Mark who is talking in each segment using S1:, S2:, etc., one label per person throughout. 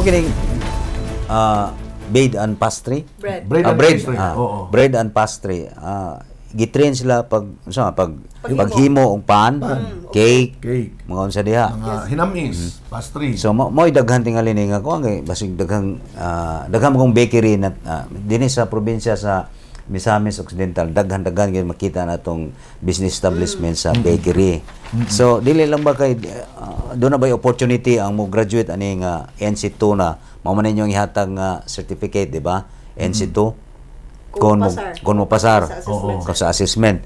S1: Ano kini uh, bread and pastry? Bread. Bread uh, bread, pastry. Uh, Oo. Bread and pastry. Uh, gitrain sila pag unsa ano, pag paghimo og pan, pan. Mm, cake, cake mga unsa diha
S2: mga yes. hinamis mm pastry
S1: so mo mo daghan tingali nga ko ang eh, basig daghang uh, daghang kong bakery na uh, dinhi sa probinsya sa Misamis Occidental daghan-daghan gyud makita natong business establishment sa bakery. So dili lang ba kay uh, do na ba opportunity ang mo graduate ani uh, NC2 na mao man ninyo ihatag uh, certificate di ba? NC2 mm-hmm. Kung, mo kung mo pasar Oo. sa assessment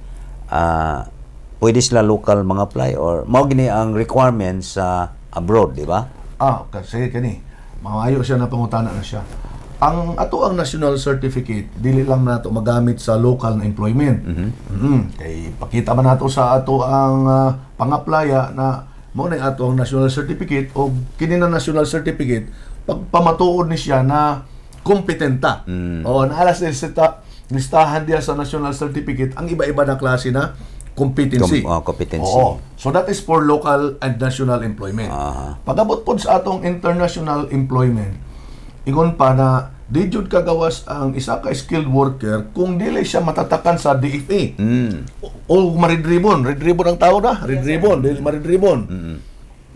S1: uh, pwede sila local mga apply or mao gini ang requirements
S2: sa uh, abroad di ba? Ah, kasi kani. Maayo siya na pangutana na siya ang ato ang national certificate dili lang nato magamit sa local na employment. Mm-hmm. Mm-hmm. Kay pakita man nato sa ato ang uh, pangaplaya na mo na ato ang national certificate o kini na national certificate pag pamatuod ni siya na kompetenta. Mm. -hmm. O naalas din sa listahan diya sa national certificate ang iba-iba na klase na competency. Com-
S1: oh, competency. Oo.
S2: So that is for local and national employment. Uh-huh. Ah. Pagabot po sa atong international employment, ingon pa na di jud kagawas ang isa ka skilled worker kung dili siya matatakan sa DFA. Mm. O, o maridribon, ridribon ang tawo na, ridribon, yes, dili maridribon. Mm-hmm.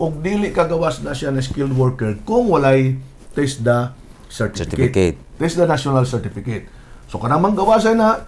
S2: Og dili kagawas na siya na skilled worker kung walay TESDA certificate. certificate. TESDA national certificate. So kanamang gawasan na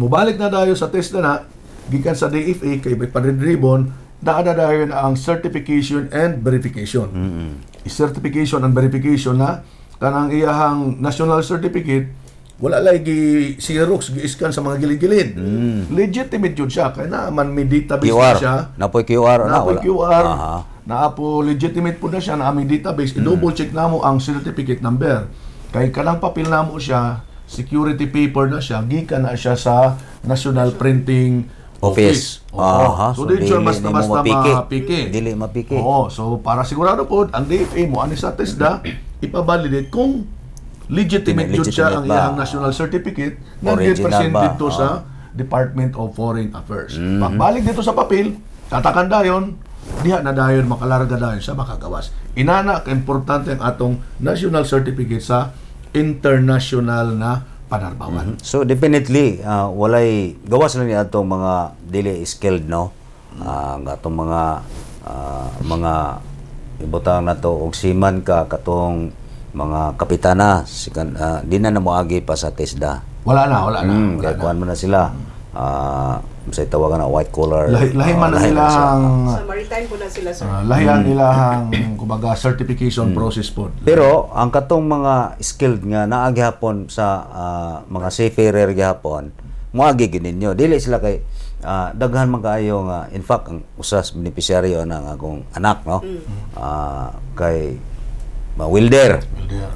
S2: mubalik na dayo sa TESDA na gikan sa DFA kay paridribon na dayon ang certification and verification. Mm-hmm. Certification and verification na kanang iyahang national certificate wala lagi Xerox gi-scan sa mga gilid-gilid. Mm. Legitimate jud siya kay na man may database QR. na siya.
S1: Napoy QR na Napoy wala. QR. Aha.
S2: Naapo legitimate po na siya na aming database. Mm. I-double check na mo ang certificate number. Kay kanang papel na mo siya, security paper na siya, gikan na siya sa National Printing office. office. Ah, Oo. Oh, Aha, so, so dili mas basta basta mapiki. mapiki. Dili mapiki. Oh, so para sigurado po ang DFA mo ani sa TESDA ipabalidate kung legitimate yun siya ang iyang national certificate na represent dito sa ah. Department of Foreign Affairs. Mm-hmm. Pagbalik dito sa papel, tatakan dayon, diha na dayon makalarga dayon sa makagawas. Inana, importante ang atong national certificate sa international na panarbawan.
S1: Mm-hmm. So definitely uh, walay gawas na ni atong mga dili skilled no. Uh, ah, atong mga uh, mga ibutang nato og siman ka katong mga kapitana sikan uh, di na na pa sa TESDA.
S2: Wala na, wala na. Mm,
S1: wala na. na sila. Mm
S2: uh,
S1: sa tawagan na white collar. Lahi, lahi ah, man uh, na silang... Sa,
S2: sa maritime po na sila, sir. Uh, lahi ang mm. ilahang, kumbaga, certification mm. process po. Pero, ang katong mga skilled
S1: nga naagihapon sa uh, mga seafarer gihapon, moagi gininyo. Dili sila kay... Uh, daghan man kaayo nga in fact ang usas beneficiaryo ng akong anak no mm. uh, kay ma Wilder.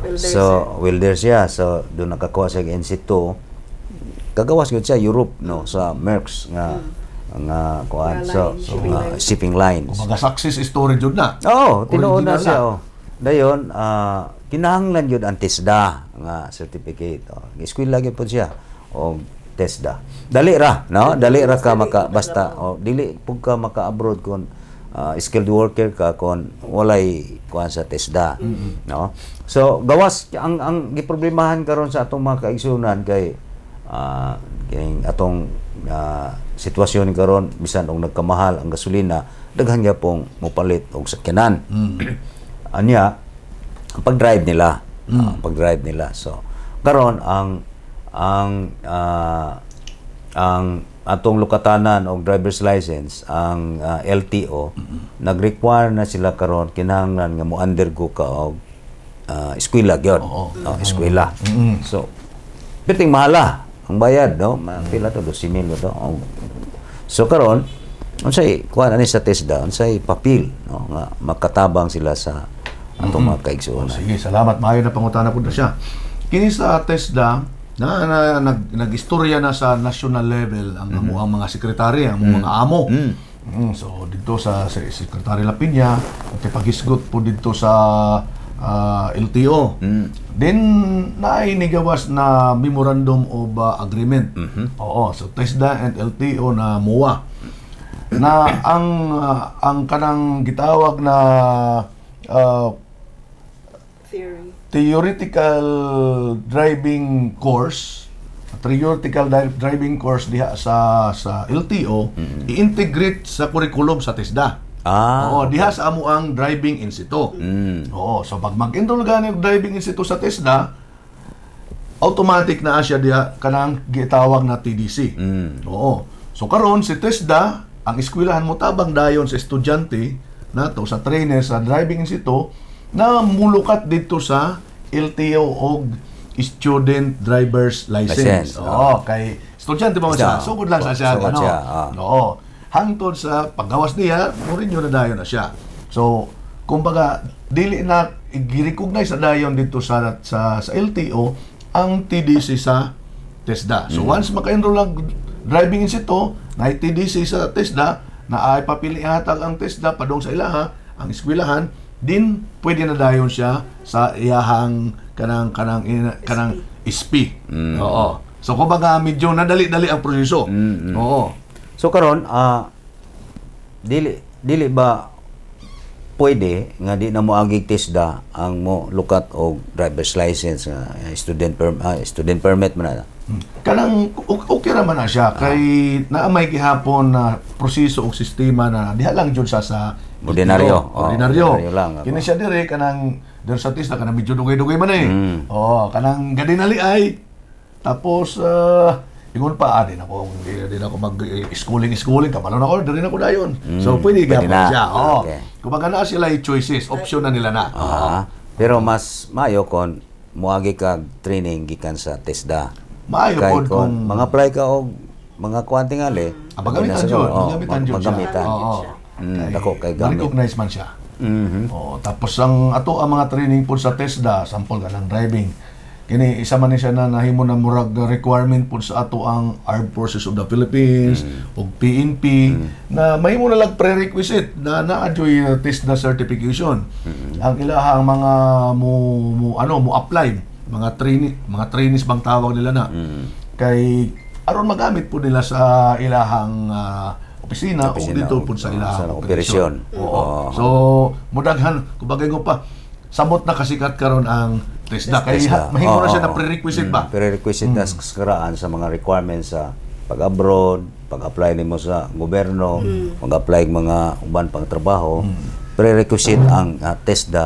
S1: Wilder. So, Wilder siya. So, do nakakuha siya ng NC2 kagawas gyud siya Europe no sa Merckx nga hmm. nga kuan so, so shipping, nga, line. shipping line. Kumbaga
S2: success story jud na. Oo, oh, tinuod na siya oh.
S1: Dayon uh, kinahanglan jud ang TESDA nga certificate. Oh. Eskwela gyud po siya o TESDA. Dali ra, no? Dali ra ka maka basta oh, dili pug ka maka abroad kon uh, skilled worker ka kon walay kuan sa TESDA, mm-hmm. no? So gawas ang ang giproblemahan karon sa atong mga kaigsunan kay uh, atong uh, sitwasyon karon bisan og nagkamahal ang gasolina daghan niya pong mupalit og sakyanan mm. anya ang pagdrive nila mm. uh, ang pagdrive nila so karon ang ang uh, ang atong lukatanan og driver's license ang uh, LTO mm-hmm. nag-require na sila karon kinahanglan nga mo undergo ka og uh, eskwela gyud oh, eskwela mm-hmm. so biting mahala ang bayad no mm. pila to 12 mil to oh. so karon unsay kuan ani sa TESDA unsay papil no nga makatabang sila sa atong mm -hmm. mga kaigsuon
S2: oh, sige salamat maayo na pangutana pud siya kini sa TESDA na, na nag nagistorya na sa national level ang mm -hmm. mga sekretary ang mm -hmm. mga amo mm -hmm. so dito sa, Secretary Lapinya, at pagisgot po dito sa uh, ah, LTO. Mm. Then, nainigawas na Memorandum of uh, Agreement. Mm-hmm. Oo, so TESDA and LTO na MOA. na ang uh, ang kanang gitawag na uh, Theory. theoretical driving course theoretical driving course diha sa sa LTO mm-hmm. i-integrate sa curriculum sa TESDA. Ah. Oo, diha sa amo ang driving institute. Mm. Oo, so pag mag-enroll gani driving institute sa TESDA, automatic na siya diha kanang gitawag na TDC. Mm. Oo. So karon si TESDA ang eskwelahan mo tabang dayon sa estudyante nato sa trainer sa driving institute na mulukat dito sa LTO og student driver's license. license. Ah. Oo, oh. kay estudyante ba mo siya. Sugod lang sa siya. Ano? Ah. Oo hangtod sa paggawas niya, Mourinho na dayon na siya. So, kumbaga, dili na i-recognize na dayon dito sa, sa, sa LTO ang TDC sa TESDA. So, mm-hmm. once maka-enroll ang driving insito, na TDC sa TESDA, na ay papilihatag ang TESDA padong sa ilaha, ang eskwelahan, din pwede na dayon siya sa iyahang kanang kanang kanang SP. Mm. Oo. So kumbaga medyo nadali-dali ang proseso. Mm-hmm. Oo. So karon uh, dili dili ba
S1: pwede nga di na mo agig TISDA ang mo lukat og driver's license nga uh, student perm uh, ah, student permit man na. Hmm.
S2: Kanang okay ra man na siya ah. kay ah. naa may gihapon na proseso og sistema na diha lang jud sa sa ordinaryo. Oh, ordinaryo. ordinaryo lang. Kini siya dire kanang der sa TISDA kanang medyo dugay-dugay man eh. Mm. Oh, kanang gadinali ay tapos uh, Siguro pa din ako, din ako mag-schooling, schooling, kapalo na order din ako na yun. Mm, so, pwede gapon siya. Oh. Okay. Kumbaga na sila yung choices, option na nila na. Uh
S1: -huh. Uh -huh. Pero mas mayo kon muagi ka training gikan sa TESDA. Mayo kon kung mga
S2: apply ka og mga kuwante
S1: nga le. Ah, magamitan jud, oh, magamitan jud. Magamitan. Oo. Mm, dako kay gamit. Recognize
S2: man siya. Mm -hmm. oh, tapos ang ato ang mga training po sa TESDA, sample ka ng driving kini isa man ni siya na nahimo na murag requirement pud sa ato ang Armed Forces of the Philippines mm. og PNP mm. na mahimo na lag prerequisite na naadyoy uh, test na certification mm. ang ilahang mga mo, mo ano mo apply mga trainee mga trainees bang tawag nila na mm. kay aron magamit po nila sa ilahang uh, opisina, opisina o dito po sa ilahang operasyon. Oo. Oh. So mudaghan kumbaga ko pa sabot na kasikat karon ang TESDA. Kaya TESDA. mahimo oh, na siya oh, na prerequisite mm, ba?
S1: Prerequisite mm. tasks karaan sa mga requirements sa pag-abroad, pag-apply nimo sa gobyerno, mm. mag-apply mga uban pang trabaho, mm. prerequisite mm. ang uh, ah, TESDA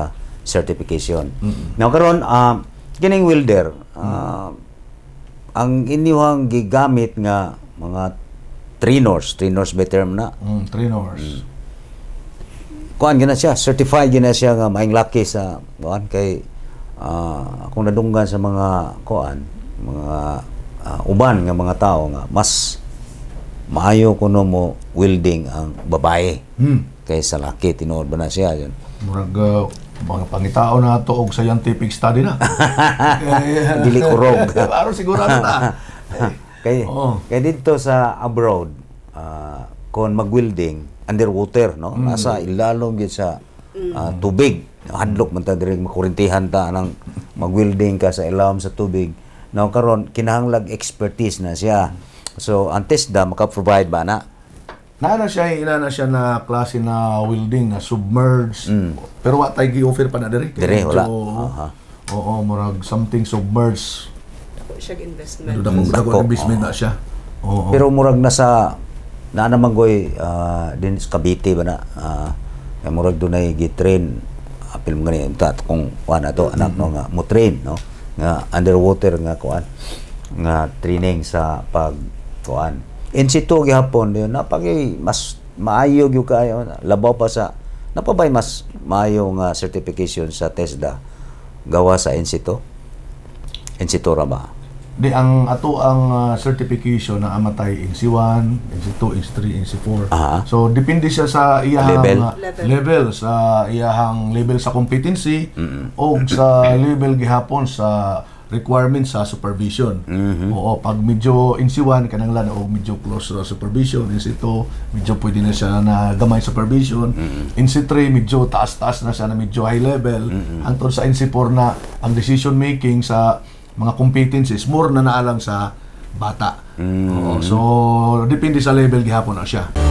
S1: certification. Mm. Now karon uh, kining welder uh, mm. Ah, ang inyuhang gigamit nga mga trainers, trainers by term na.
S2: Mm, trinors. Mm.
S1: Kuan gina siya, certified gina siya nga maing laki sa kuan kay uh, ah, akong nadunggan sa mga koan, mga uh, uban nga mga tao nga mas maayo kuno mo welding ang babae hmm. kaysa laki tinuod ba na siya
S2: yun murag uh, mga pangitao na to og scientific study na eh, dili ko kurog aron sigurado na
S1: kay oh. kay dito
S2: sa abroad
S1: uh, kon magwelding underwater no mm. nasa ilalom gyud sa uh, tubig hadlok man ta diri makurintihan ta nang magwelding ka sa ilam sa tubig now karon kinahanglag expertise na siya so ang da maka-provide ba na
S2: naa na siya ila na siya na klase na welding na submerged mm. pero wa tay gi-offer pa na diri diri wala so, uh-huh. oo murag something submerged dako siya investment dako investment na siya oo pero murag nasa
S1: naa naman goy uh, din Cavite ba na uh, murag dunay gi-train film gani ta kung wa na to anak no nga mo train no nga underwater nga kuan nga training sa pag kuan in situ gihapon yun napagi mas maayo gyud kayo labaw pa sa napabay mas maayo nga certification sa TESDA gawa sa in situ in situ ba
S2: Di ang ato ang uh, certification na amatay NC1, in NC2, in NC3, in NC4. uh So depende siya sa iyang level, uh, level. level sa iyang level sa competency mm-hmm. o sa level gihapon sa requirement sa supervision. Mm-hmm. Oo, pag medyo in NC1 kanang lan o medyo close sa supervision, in NC2 medyo pwede na siya na gamay supervision. Mm-hmm. NC3 medyo taas-taas na siya na medyo high level. Mm-hmm. Antod sa NC4 na ang decision making sa mga competencies more na naalang sa bata. Mm. Oo, so depende sa level gihapon na siya.